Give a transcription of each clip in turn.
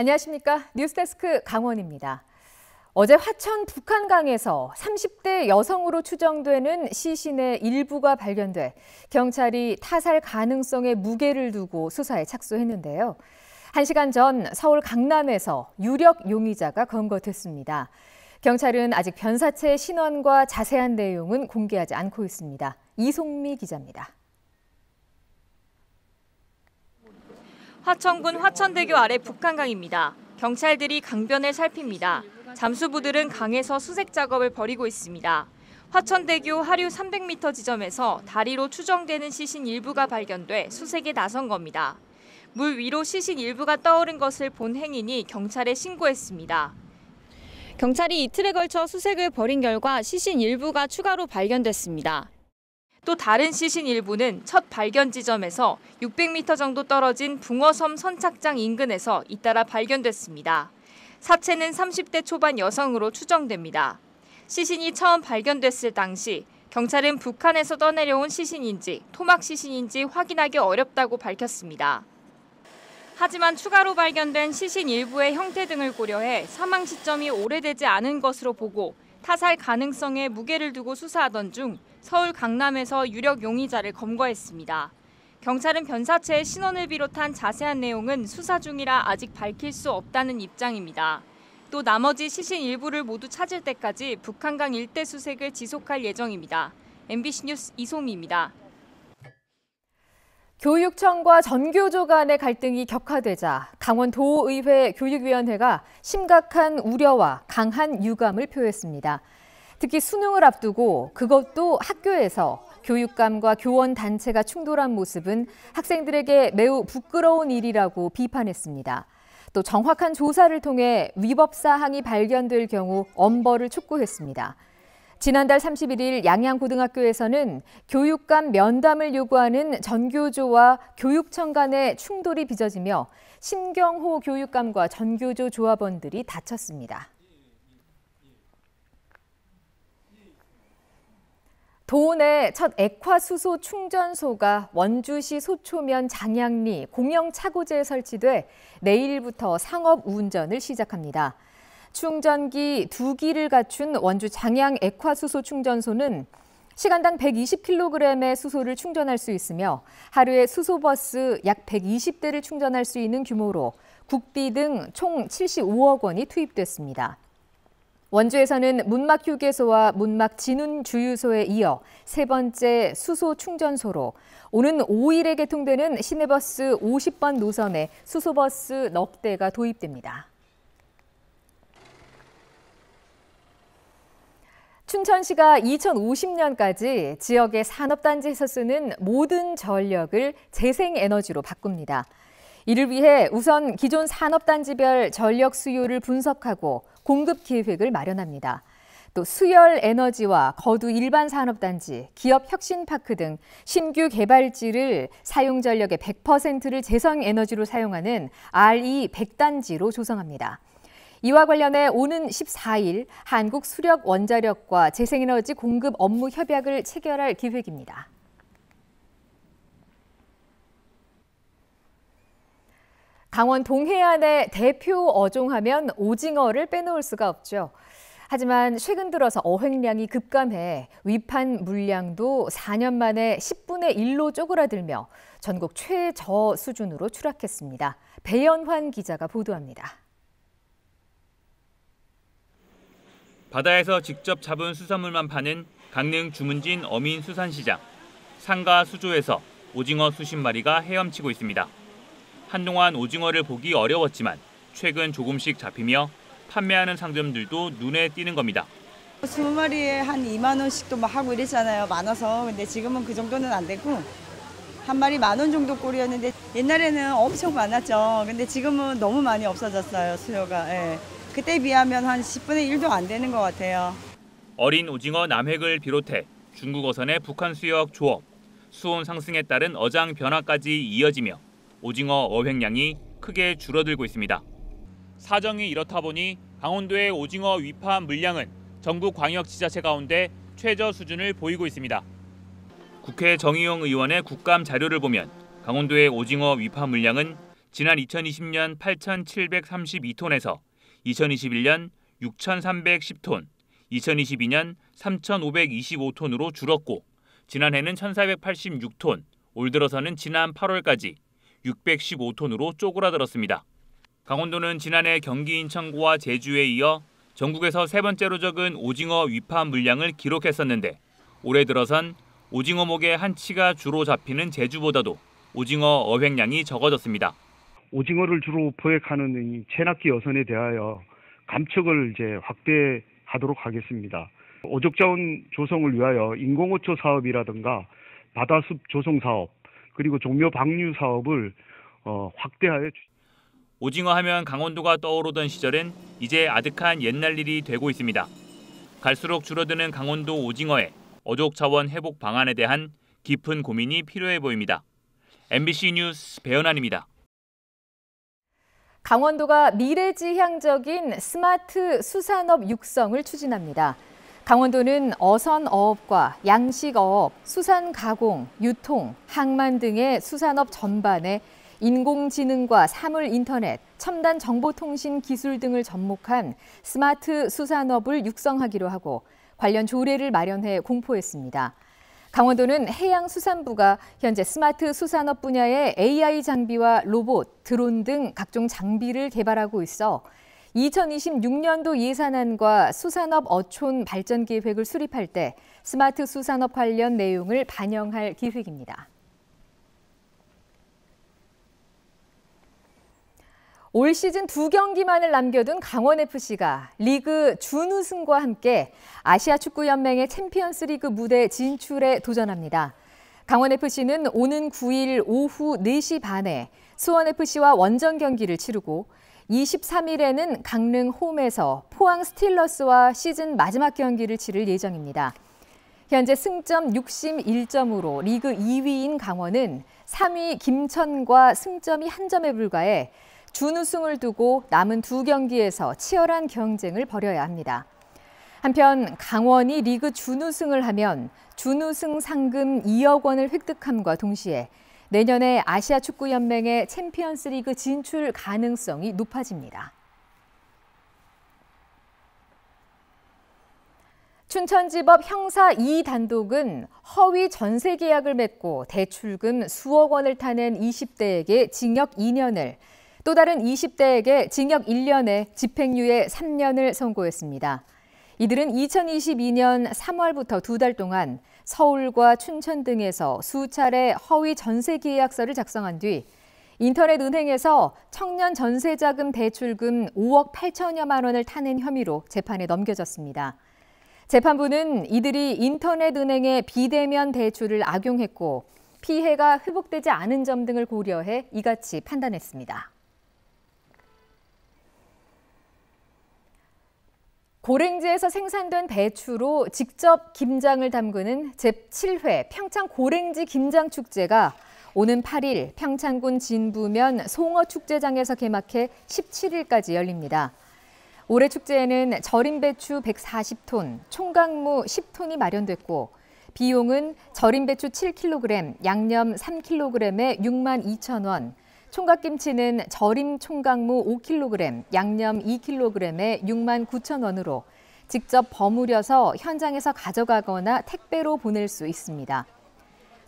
안녕하십니까. 뉴스데스크 강원입니다. 어제 화천 북한강에서 30대 여성으로 추정되는 시신의 일부가 발견돼 경찰이 타살 가능성에 무게를 두고 수사에 착수했는데요. 1시간 전 서울 강남에서 유력 용의자가 검거됐습니다. 경찰은 아직 변사체 신원과 자세한 내용은 공개하지 않고 있습니다. 이송미 기자입니다. 화천군 화천대교 아래 북한강입니다. 경찰들이 강변을 살핍니다. 잠수부들은 강에서 수색 작업을 벌이고 있습니다. 화천대교 하류 300m 지점에서 다리로 추정되는 시신 일부가 발견돼 수색에 나선 겁니다. 물 위로 시신 일부가 떠오른 것을 본 행인이 경찰에 신고했습니다. 경찰이 이틀에 걸쳐 수색을 벌인 결과 시신 일부가 추가로 발견됐습니다. 또 다른 시신 일부는 첫 발견 지점에서 600m 정도 떨어진 붕어섬 선착장 인근에서 잇따라 발견됐습니다. 사체는 30대 초반 여성으로 추정됩니다. 시신이 처음 발견됐을 당시 경찰은 북한에서 떠내려온 시신인지 토막 시신인지 확인하기 어렵다고 밝혔습니다. 하지만 추가로 발견된 시신 일부의 형태 등을 고려해 사망 시점이 오래되지 않은 것으로 보고 타살 가능성에 무게를 두고 수사하던 중 서울 강남에서 유력 용의자를 검거했습니다. 경찰은 변사체의 신원을 비롯한 자세한 내용은 수사 중이라 아직 밝힐 수 없다는 입장입니다. 또 나머지 시신 일부를 모두 찾을 때까지 북한강 일대 수색을 지속할 예정입니다. MBC 뉴스 이송미입니다 교육청과 전교조 간의 갈등이 격화되자 강원도의회 교육위원회가 심각한 우려와 강한 유감을 표했습니다. 특히 수능을 앞두고 그것도 학교에서 교육감과 교원 단체가 충돌한 모습은 학생들에게 매우 부끄러운 일이라고 비판했습니다. 또 정확한 조사를 통해 위법 사항이 발견될 경우 엄벌을 촉구했습니다. 지난달 31일 양양고등학교에서는 교육감 면담을 요구하는 전교조와 교육청 간의 충돌이 빚어지며 신경호 교육감과 전교조 조합원들이 다쳤습니다. 도내 첫 액화수소 충전소가 원주시 소초면 장양리 공영차고제에 설치돼 내일부터 상업 운전을 시작합니다. 충전기 두 기를 갖춘 원주 장양 액화수소 충전소는 시간당 120kg의 수소를 충전할 수 있으며 하루에 수소버스 약 120대를 충전할 수 있는 규모로 국비 등 총 75억 원이 투입됐습니다. 원주에서는 문막 휴게소와 문막 진운 주유소에 이어 세 번째 수소 충전소로 오는 5일에 개통되는 시내버스 50번 노선에 수소버스 넉 대가 도입됩니다. 춘천시가 2050년까지 지역의 산업단지에서 쓰는 모든 전력을 재생에너지로 바꿉니다. 이를 위해 우선 기존 산업단지별 전력 수요를 분석하고 공급 계획을 마련합니다. 또 수열 에너지와 거두 일반 산업단지, 기업 혁신파크 등 신규 개발지를 사용 전력의 100%를 재생 에너지로 사용하는 RE 100단지로 조성합니다. 이와 관련해 오는 14일 한국 수력 원자력과 재생에너지 공급 업무 협약을 체결할 기획입니다 강원 동해안의 대표 어종하면 오징어를 빼놓을 수가 없죠. 하지만 최근 들어서 어획량이 급감해 위판 물량도 4년 만에 10분의 1로 쪼그라들며 전국 최저 수준으로 추락했습니다. 배연환 기자가 보도합니다. 바다에서 직접 잡은 수산물만 파는 강릉 주문진 어민 수산시장. 상가 수조에서 오징어 수십 마리가 헤엄치고 있습니다. 한동안 오징어를 보기 어려웠지만 최근 조금씩 잡히며 판매하는 상점들도 눈에 띄는 겁니다. 20마리에 한 2만 원씩도 막 하고 이랬잖아요. 많아서. 근데 지금은 그 정도는 안 되고 한 마리 만 원 정도 꼴이었는데 옛날에는 엄청 많았죠. 근데 지금은 너무 많이 없어졌어요. 수요가. 예. 그때 비하면 한 10분의 1도 안 되는 것 같아요. 어린 오징어 남획을 비롯해 중국 어선의 북한 수역 조업, 수온 상승에 따른 어장 변화까지 이어지며 오징어 어획량이 크게 줄어들고 있습니다. 사정이 이렇다 보니 강원도의 오징어 위파 물량은 전국 광역지자체 가운데 최저 수준을 보이고 있습니다. 국회 정의용 의원의 국감 자료를 보면 강원도의 오징어 위파 물량은 지난 2020년 8,732톤에서 2021년 6,310톤, 2022년 3,525톤으로 줄었고 지난해는 1,486톤, 올 들어서는 지난 8월까지 615톤으로 쪼그라들었습니다. 강원도는 지난해 경기 인천와 제주에 이어 전국에서 세 번째로 적은 오징어 위파 물량을 기록했었는데 올해 들어선 오징어목의 한치가 주로 잡히는 제주보다도 오징어 어획량이 적어졌습니다. 오징어를 주로 포획하는 체납기 여선에 대하여 감축을 이제 확대하도록 하겠습니다. 오적자원 조성을 위하여 인공호초 사업이라든가 바다숲 조성 사업 그리고 종묘 방류 사업을 어, 확대하여 주... 오징어 하면 강원도가 떠오르던 시절엔 이제 아득한 옛날 일이 되고 있습니다. 갈수록 줄어드는 강원도 오징어의 어족 자원 회복 방안에 대한 깊은 고민이 필요해 보입니다. MBC 뉴스 배현안입니다. 강원도가 미래지향적인 스마트 수산업 육성을 추진합니다. 강원도는 어선어업과 양식어업, 수산가공, 유통, 항만 등의 수산업 전반에 인공지능과 사물인터넷, 첨단 정보통신 기술 등을 접목한 스마트 수산업을 육성하기로 하고 관련 조례를 마련해 공포했습니다. 강원도는 해양수산부가 현재 스마트 수산업 분야의 AI 장비와 로봇, 드론 등 각종 장비를 개발하고 있어 2026년도 예산안과 수산업 어촌 발전 계획을 수립할 때 스마트 수산업 관련 내용을 반영할 계획입니다. 올 시즌 두 경기만을 남겨둔 강원FC가 리그 준우승과 함께 아시아 축구연맹의 챔피언스 리그 무대 진출에 도전합니다. 강원FC는 오는 9일 오후 4시 반에 수원FC와 원정 경기를 치르고 23일에는 강릉 홈에서 포항 스틸러스와 시즌 마지막 경기를 치를 예정입니다. 현재 승점 61점으로 리그 2위인 강원은 3위 김천과 승점이 한 점에 불과해 준우승을 두고 남은 두 경기에서 치열한 경쟁을 벌여야 합니다. 한편 강원이 리그 준우승을 하면 준우승 상금 2억 원을 획득함과 동시에 내년에 아시아 축구 연맹의 챔피언스 리그 진출 가능성이 높아집니다. 춘천지법 형사 2단독은 허위 전세 계약을 맺고 대출금 수억 원을 타낸 20대에게 징역 2년을 또 다른 20대에게 징역 1년에 집행유예 3년을 선고했습니다. 이들은 2022년 3월부터 두 달 동안 서울과 춘천 등에서 수차례 허위 전세 계약서를 작성한 뒤 인터넷 은행에서 청년 전세자금 대출금 5억 8천여만 원을 타낸 혐의로 재판에 넘겨졌습니다. 재판부는 이들이 인터넷 은행의 비대면 대출을 악용했고 피해가 회복되지 않은 점 등을 고려해 이같이 판단했습니다. 고랭지에서 생산된 배추로 직접 김장을 담그는 제7회 평창 고랭지 김장 축제가 오는 8일 평창군 진부면 송어 축제장에서 개막해 17일까지 열립니다. 올해 축제에는 절임 배추 140톤, 총각무 10톤이 마련됐고 비용은 절임 배추 7kg, 양념 3kg에 6만 2천 원, 총각김치는 절임 총각무 5kg, 양념 2kg에 6만 9천 원으로 직접 버무려서 현장에서 가져가거나 택배로 보낼 수 있습니다.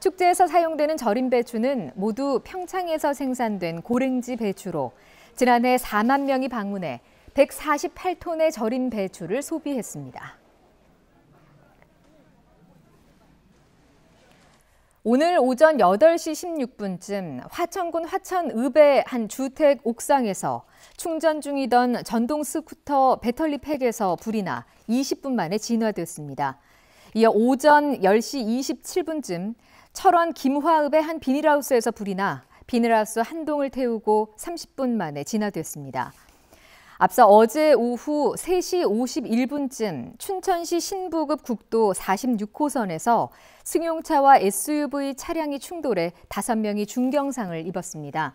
축제에서 사용되는 절임 배추는 모두 평창에서 생산된 고랭지 배추로 지난해 4만 명이 방문해 148톤의 절임 배추를 소비했습니다. 오늘 오전 8시 16분쯤 화천군 화천읍의 한 주택 옥상에서 충전 중이던 전동 스쿠터 배터리 팩에서 불이 나 20분 만에 진화됐습니다. 이어 오전 10시 27분쯤 철원 김화읍의 한 비닐하우스에서 불이 나 비닐하우스 한 동을 태우고 30분 만에 진화됐습니다. 앞서 어제 오후 3시 51분쯤 춘천시 신부급 국도 46호선에서 승용차와 SUV 차량이 충돌해 5명이 중경상을 입었습니다.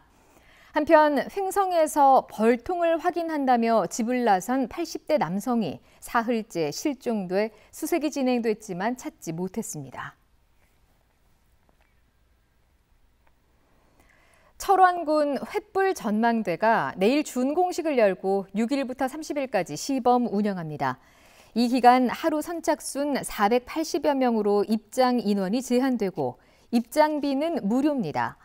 한편 횡성에서 벌통을 확인한다며 집을 나선 80대 남성이 사흘째 실종돼 수색이 진행됐지만 찾지 못했습니다. 철원군 횃불 전망대가 내일 준공식을 열고 6일부터 30일까지 시범 운영합니다. 이 기간 하루 선착순 480여 명으로 입장 인원이 제한되고 입장비는 무료입니다.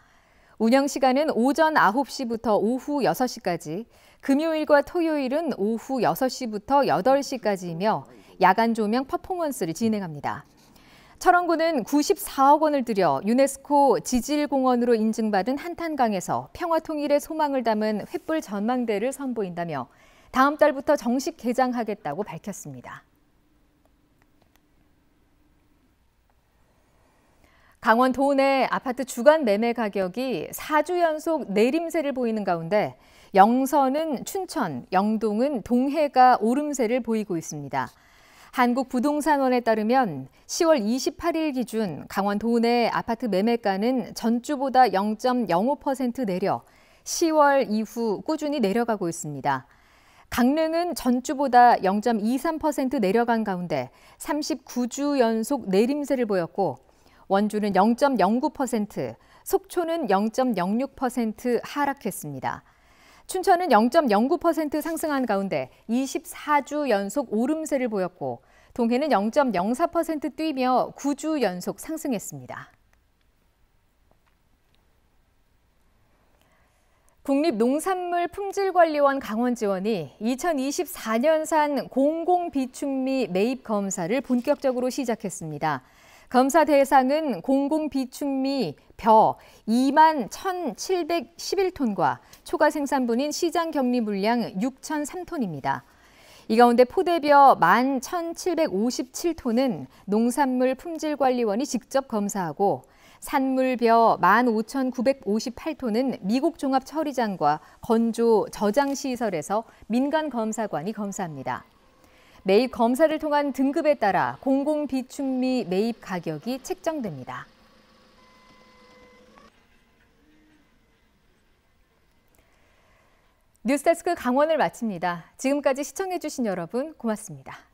운영 시간은 오전 9시부터 오후 6시까지, 금요일과 토요일은 오후 6시부터 8시까지이며 야간 조명 퍼포먼스를 진행합니다. 철원군은 94억 원을 들여 유네스코 지질공원으로 인증받은 한탄강에서 평화통일의 소망을 담은 횃불 전망대를 선보인다며 다음 달부터 정식 개장하겠다고 밝혔습니다. 강원 도내 아파트 주간 매매 가격이 4주 연속 내림세를 보이는 가운데 영서는 춘천, 영동은 동해가 오름세를 보이고 있습니다. 한국부동산원에 따르면 10월 28일 기준 강원 도내 아파트 매매가는 전주보다 0.05% 내려 10월 이후 꾸준히 내려가고 있습니다. 강릉은 전주보다 0.23% 내려간 가운데 39주 연속 내림세를 보였고 원주는 0.09%, 속초는 0.06% 하락했습니다. 춘천은 0.09% 상승한 가운데 24주 연속 오름세를 보였고 동해는 0.04% 뛰며 9주 연속 상승했습니다. 국립농산물품질관리원 강원지원이 2024년산 공공비축미 매입 검사를 본격적으로 시작했습니다. 검사 대상은 공공비축미 벼 2만 1,711톤과 초과 생산분인 시장 격리 물량 6,003톤입니다. 이 가운데 포대벼 1만 1,757톤은 농산물 품질관리원이 직접 검사하고 산물벼 15,958톤은 미국 종합 처리장과 건조 저장 시설에서 민간 검사관이 검사합니다. 매입 검사를 통한 등급에 따라 공공비축미 매입 가격이 책정됩니다. 뉴스데스크 강원을 마칩니다. 지금까지 시청해주신 여러분 고맙습니다.